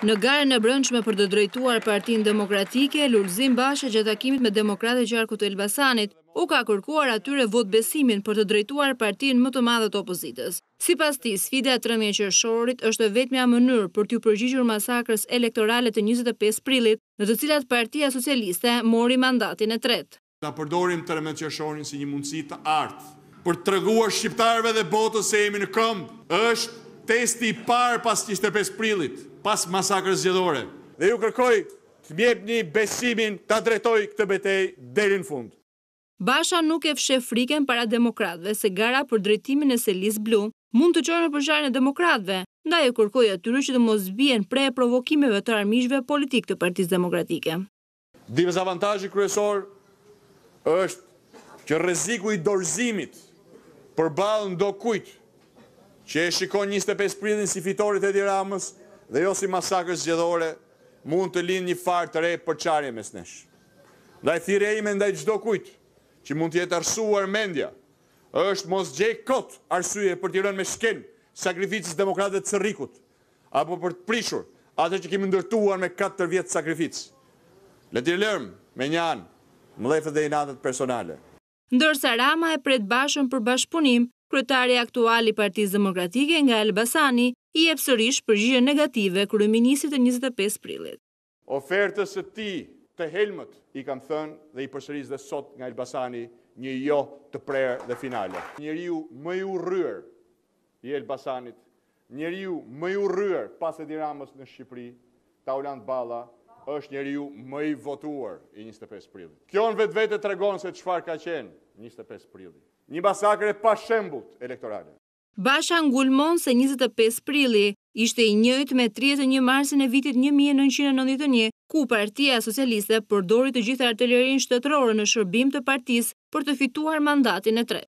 Në gare në brëndshme për të drejtuar partin demokratike, lullëzim bashkë e gjëtakimit me demokratë e gjarkut të Elbasanit, u ka kërkuar atyre votë besimin për të drejtuar partin më të madhët opozitës. Si pas ti, sfide atë rëndje qërëshorit është vetëmja mënyrë për t'ju përgjigjur masakrës elektorale të 25 prilit, në të cilat partia socialiste mori mandatin e tret. Da përdorim të rëndje qërëshorin si një mundësi të artë, për të rëguar shqiptarve dhe botës e jemi në këmbë, është testi parë pas 25 prilit, pas masakrës zgjedhore. Dhe ju kërkoj të një besimin të drejtoj këtë betej derin fund. Basha nuk e fshe friken para demokratve se gara për drejtimin e selis blu mund të qërë në përsharën e demokratve, nda e kërkoj atyru që të mos bjen pre e provokimeve të armishve politik të partiz demokratike. Dimes avantajë kryesor është që reziku i dorzimit për balë do kujtë që e shikon 25 prindin si fitorit e diramës dhe jo si masakrës gjedhore, mund të linë një farë të re për qarje mes nesh. Ndaj thire ime ndaj gjdo kujtë, që mund të jetë arsuar mendja, është mos gjej kot arsuje për tjërën me shken sakrificis demokratet cërrikut, apo për të prishur atë që kemi ndërtuar me 4 vjetë sakrificis. Le lërmë me një anë, më lefët dhe natët personale. Ndërsa Rama e pret bashën për bashkëpunim, kryetari aktuali Partisë Demokratike nga Elbasani, i e pësërish negative kërë minisit e 25 prilit. Ofertës e ti të helmët i kam thënë dhe i përsëris dhe sot nga Elbasani një jo të prerë dhe finale. Njëri ju më ju rrër i Elbasanit, njëri ju më ju rrër pas e diramës në Shqipëri, Taulant Bala është njëri ju më i votuar i 25 prilit. Kjo në vetë vetë të regonë se qëfar ka qenë 25 prilit. Një basakre pa shembut elektorale. Basha ngulmon se 25 prili ishte i njëjt me 31 marsin e vitit 1991, ku partia socialiste përdori të gjitha artillerin shtetrorë në shërbim të partis për të fituar mandatin e tret.